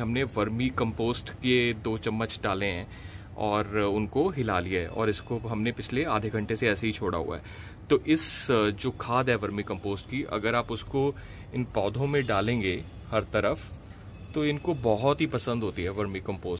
हमने vermi compost के दो चम्मच डाले हैं और उनको हिला लिया है और इसको हमने पिछले आधे घंटे से ऐसे ही छोड़ा हुआ है तो इस जो खाद है वर्मी कंपोस्ट की अगर आप उसको इन पौधों में डालेंगे हर तरफ तो इनको बहुत ही पसंद होती है वर्मी कंपोस्ट